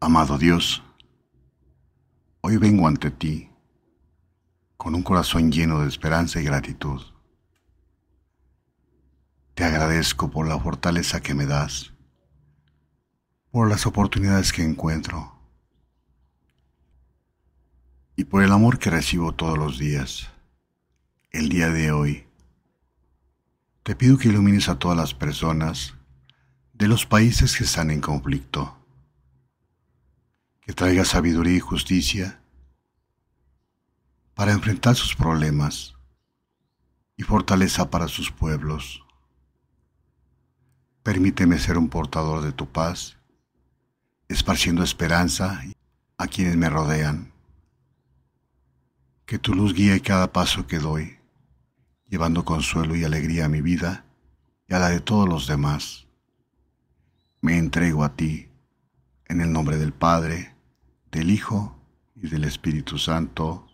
Amado Dios, hoy vengo ante ti con un corazón lleno de esperanza y gratitud. Te agradezco por la fortaleza que me das, por las oportunidades que encuentro y por el amor que recibo todos los días. El día de hoy, te pido que ilumines a todas las personas de los países que están en conflicto que traiga sabiduría y justicia para enfrentar sus problemas y fortaleza para sus pueblos. Permíteme ser un portador de tu paz, esparciendo esperanza a quienes me rodean. Que tu luz guíe cada paso que doy, llevando consuelo y alegría a mi vida y a la de todos los demás. Me entrego a ti, en el nombre del Padre, del Hijo y del Espíritu Santo.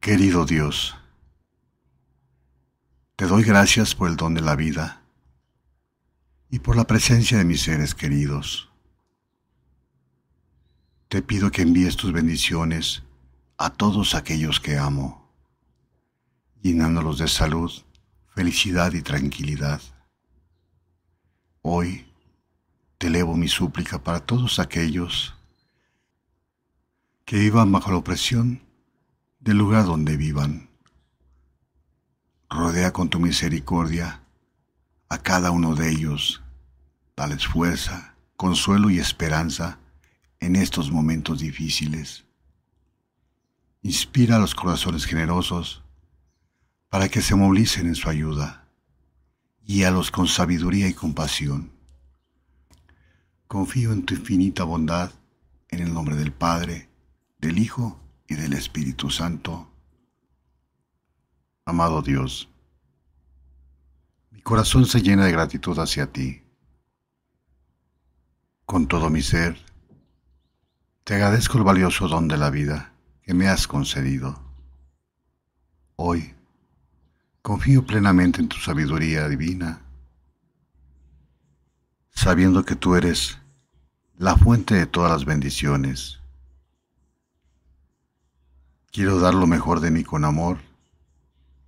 Querido Dios, te doy gracias por el don de la vida y por la presencia de mis seres queridos. Te pido que envíes tus bendiciones a todos aquellos que amo, llenándolos de salud, felicidad y tranquilidad. Hoy te elevo mi súplica para todos aquellos que vivan bajo la opresión del lugar donde vivan. Rodea con tu misericordia a cada uno de ellos. Dales fuerza, consuelo y esperanza en estos momentos difíciles. Inspira a los corazones generosos para que se movilicen en su ayuda. y a los con sabiduría y compasión. Confío en tu infinita bondad, en el nombre del Padre, del Hijo y del Espíritu Santo. Amado Dios, mi corazón se llena de gratitud hacia ti. Con todo mi ser, te agradezco el valioso don de la vida que me has concedido. Hoy, confío plenamente en tu sabiduría divina, sabiendo que tú eres la fuente de todas las bendiciones Quiero dar lo mejor de mí con amor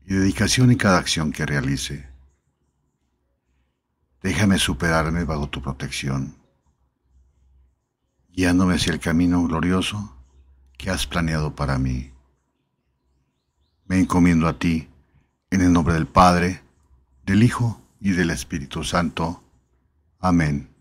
y dedicación en cada acción que realice. Déjame superarme bajo tu protección, guiándome hacia el camino glorioso que has planeado para mí. Me encomiendo a ti, en el nombre del Padre, del Hijo y del Espíritu Santo. Amén.